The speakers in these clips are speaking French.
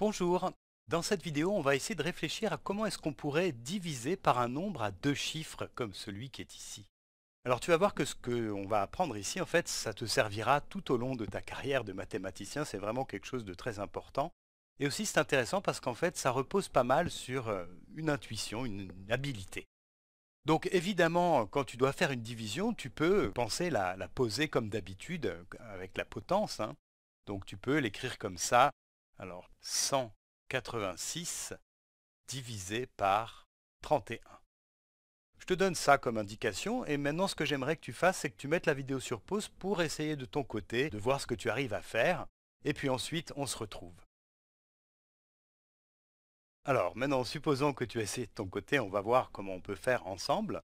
Bonjour, dans cette vidéo on va essayer de réfléchir à comment est-ce qu'on pourrait diviser par un nombre à deux chiffres comme celui qui est ici. Alors tu vas voir que ce qu'on va apprendre ici en fait ça te servira tout au long de ta carrière de mathématicien, c'est vraiment quelque chose de très important. Et aussi c'est intéressant parce qu'en fait ça repose pas mal sur euh, une intuition, une habilité. Donc évidemment, quand tu dois faire une division, tu peux penser la, la poser comme d'habitude euh, avec la potence. Hein. Donc tu peux l'écrire comme ça, alors 186 divisé par 31. Je te donne ça comme indication et maintenant ce que j'aimerais que tu fasses c'est que tu mettes la vidéo sur pause pour essayer de ton côté de voir ce que tu arrives à faire et puis ensuite on se retrouve. Alors maintenant supposons que tu essayes de ton côté on va voir comment on peut faire ensemble.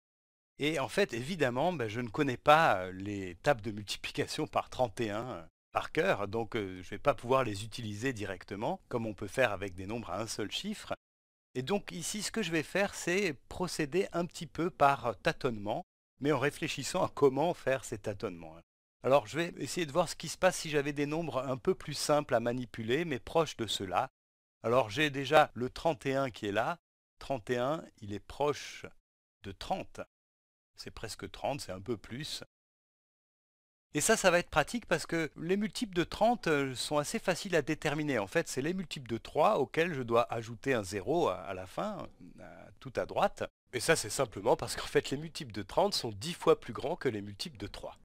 Et en fait évidemment ben, je ne connais pas euh, les tables de multiplication par 31 par cœur, donc euh, je ne vais pas pouvoir les utiliser directement, comme on peut faire avec des nombres à un seul chiffre. Et donc ici, ce que je vais faire, c'est procéder un petit peu par tâtonnement, mais en réfléchissant à comment faire ces tâtonnements. Alors je vais essayer de voir ce qui se passe si j'avais des nombres un peu plus simples à manipuler, mais proches de ceux-là. Alors j'ai déjà le 31 qui est là. 31, il est proche de 30. C'est presque 30, c'est un peu plus. Et ça, ça va être pratique parce que les multiples de 30 euh, sont assez faciles à déterminer. En fait, c'est les multiples de 3 auxquels je dois ajouter un 0 à la fin, tout à droite. Et ça, c'est simplement parce qu'en fait, les multiples de 30 sont 10 fois plus grands que les multiples de 3.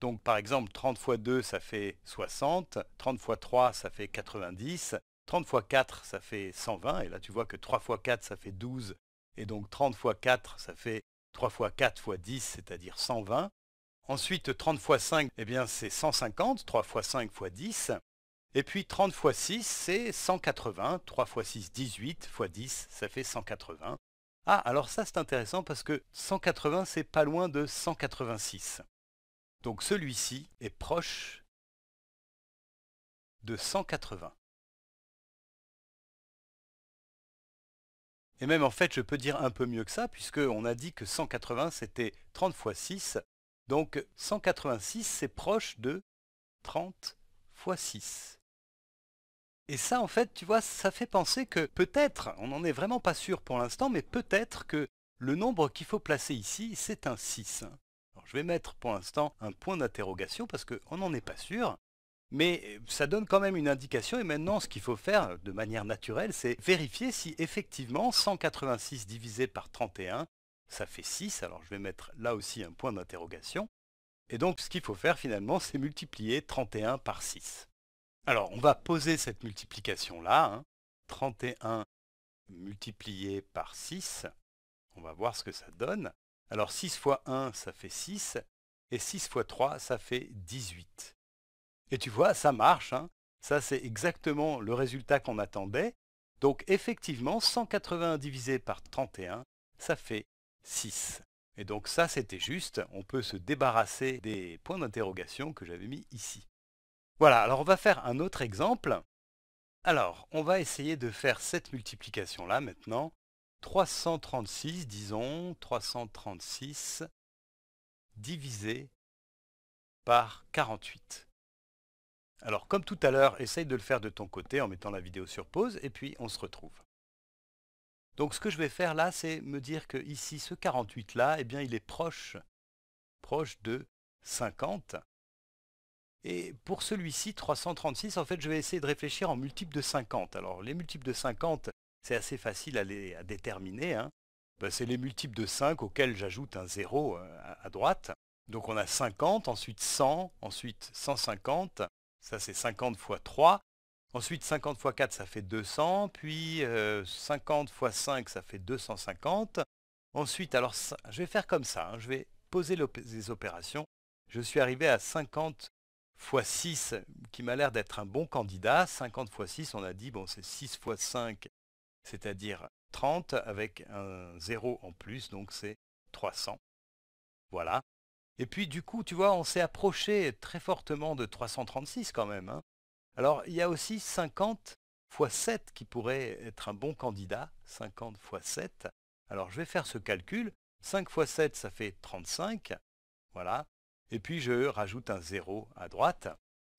Donc, par exemple, 30 x 2, ça fait 60, 30 x 3, ça fait 90, 30 fois 4, ça fait 120, et là, tu vois que 3 fois 4, ça fait 12, et donc 30 x 4, ça fait 3 x 4 x 10, c'est-à-dire 120. Ensuite, 30 fois 5, eh bien c'est 150, 3 fois 5 fois 10. Et puis 30 fois 6, c'est 180. 3 fois 6, 18. fois 10, ça fait 180. Ah, alors ça c'est intéressant parce que 180, c'est pas loin de 186. Donc celui-ci est proche de 180. Et même en fait, je peux dire un peu mieux que ça, puisqu'on a dit que 180, c'était 30 fois 6, donc 186, c'est proche de 30 fois 6. Et ça, en fait, tu vois, ça fait penser que peut-être, on n'en est vraiment pas sûr pour l'instant, mais peut-être que le nombre qu'il faut placer ici, c'est un 6. je vais mettre pour l'instant un point d'interrogation parce qu'on n'en est pas sûr. Mais ça donne quand même une indication et maintenant ce qu'il faut faire de manière naturelle, c'est vérifier si effectivement 186 divisé par 31, ça fait 6, alors je vais mettre là aussi un point d'interrogation. Et donc ce qu'il faut faire finalement, c'est multiplier 31 par 6. Alors on va poser cette multiplication là, 31 hein. multiplié par 6, on va voir ce que ça donne. Alors 6 fois 1, ça fait 6, et 6 fois 3, ça fait 18. Et tu vois, ça marche, hein. ça c'est exactement le résultat qu'on attendait. Donc effectivement, 180 divisé par 31, ça fait 6. Et donc ça, c'était juste. On peut se débarrasser des points d'interrogation que j'avais mis ici. Voilà, alors on va faire un autre exemple. Alors, on va essayer de faire cette multiplication-là maintenant. 336, disons, 336 divisé par 48. Alors, comme tout à l'heure, essaye de le faire de ton côté en mettant la vidéo sur pause, et puis on se retrouve. Donc ce que je vais faire là, c'est me dire que ici, ce 48 là, eh il est proche, de 50. Et pour celui-ci, 336, en fait, je vais essayer de réfléchir en multiples de 50. Alors les multiples de 50, c'est assez facile à, déterminer. Hein. Ben, c'est les multiples de 5 auxquels j'ajoute un 0 euh, à droite. Donc on a 50, ensuite 100, ensuite 150, ça c'est 50 fois 3, Ensuite, 50 x 4, ça fait 200. Puis, 50 x 5, ça fait 250. Ensuite, alors, je vais faire comme ça. Hein. je vais poser les opérations. Je suis arrivé à 50 x 6, qui m'a l'air d'être un bon candidat. 50 x 6, on a dit, bon, c'est 6 x 5, c'est-à-dire 30, avec un 0 en plus, donc c'est 300. Voilà. Et puis, du coup, tu vois, on s'est approché très fortement de 336 quand même. Hein. Alors, il y a aussi 50 x 7 qui pourrait être un bon candidat. 50 x 7. Alors, je vais faire ce calcul. 5 x 7, ça fait 35. Voilà. Et puis, je rajoute un 0 à droite.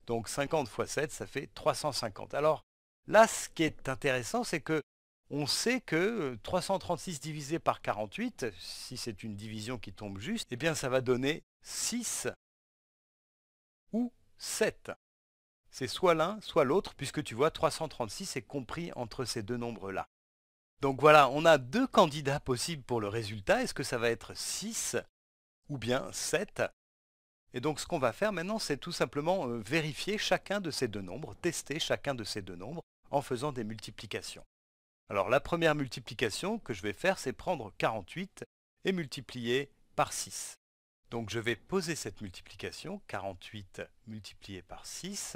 Donc, 50 x 7, ça fait 350. Alors, là, ce qui est intéressant, c'est que on sait que 336 divisé par 48, si c'est une division qui tombe juste, eh bien ça va donner 6 ou 7 c'est soit l'un, soit l'autre, puisque tu vois 336 est compris entre ces deux nombres-là. Donc voilà, on a deux candidats possibles pour le résultat. Est-ce que ça va être 6 ou bien 7 Et donc ce qu'on va faire maintenant, c'est tout simplement euh, vérifier chacun de ces deux nombres, tester chacun de ces deux nombres en faisant des multiplications. Alors la première multiplication que je vais faire, c'est prendre 48 et multiplier par 6. Donc je vais poser cette multiplication, 48 multiplié par 6,